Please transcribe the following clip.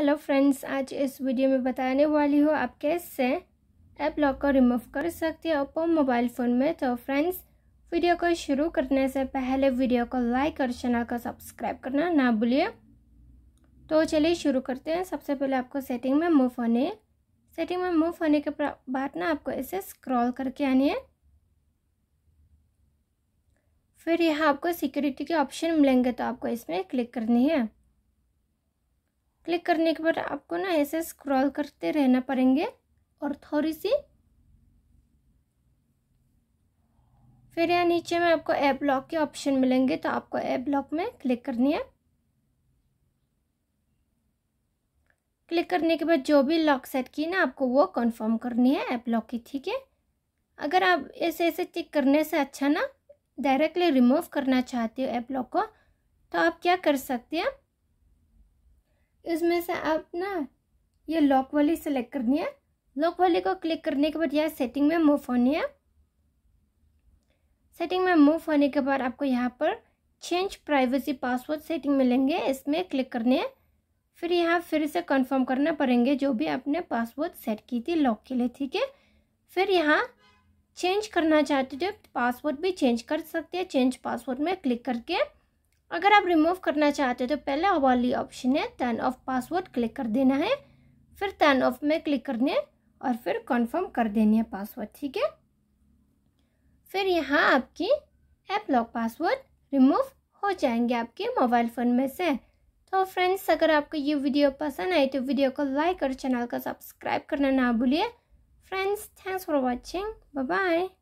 hello friends आज इस video में बताने वाली हूँ आप कैसे ऐप लॉक को रिमूव कर सकते हैं ओप्पो मोबाइल फ़ोन में तो फ्रेंड्स वीडियो को शुरू करने से पहले वीडियो को लाइक और चैनल को सब्सक्राइब करना ना भूलिए तो चलिए शुरू करते हैं सबसे पहले आपको सेटिंग में मूव होनी है सेटिंग में मूव होने के बाद ना आपको इसे स्क्रॉल करके आनी है फिर यहाँ आपको सिक्योरिटी के ऑप्शन मिलेंगे तो आपको इसमें क्लिक करनी है क्लिक करने के बाद आपको ना ऐसे स्क्रॉल करते रहना पड़ेंगे और थोड़ी सी फिर यहाँ नीचे में आपको ऐप लॉक के ऑप्शन मिलेंगे तो आपको ऐप लॉक में क्लिक करनी है क्लिक करने के बाद जो भी लॉक सेट की ना आपको वो कंफर्म करनी है ऐप लॉक की ठीक है अगर आप ऐसे ऐसे टिक करने से अच्छा ना डायरेक्टली रिमूव करना चाहते हो ऐप लॉक को तो आप क्या कर सकते हैं इसमें से आप ना ये लॉक वाली सेलेक्ट करनी है लॉक वाली को क्लिक करने के बाद यह सेटिंग में मूव होनी है सेटिंग में मूव होने के बाद आपको यहाँ पर चेंज प्राइवेसी पासवर्ड सेटिंग मिलेंगे इसमें क्लिक करने है फिर यहाँ फिर से कंफर्म करना पड़ेंगे जो भी आपने पासवर्ड सेट की थी लॉक के लिए ठीक है फिर यहाँ चेंज करना चाहते थे पासवर्ड भी चेंज कर सकते हैं चेंज पासवर्ड में क्लिक करके अगर आप रिमूव करना चाहते हो तो पहले वाली ऑप्शन है टर्न ऑफ पासवर्ड क्लिक कर देना है फिर टर्न ऑफ में क्लिक करने है और फिर कंफर्म कर देनी है पासवर्ड ठीक है फिर यहाँ आपकी ऐप लॉक पासवर्ड रिमूव हो जाएंगे आपके मोबाइल फ़ोन में से तो फ्रेंड्स अगर आपको ये वीडियो पसंद आई तो वीडियो को लाइक और चैनल को सब्सक्राइब करना ना भूलिए friends thanks for watching bye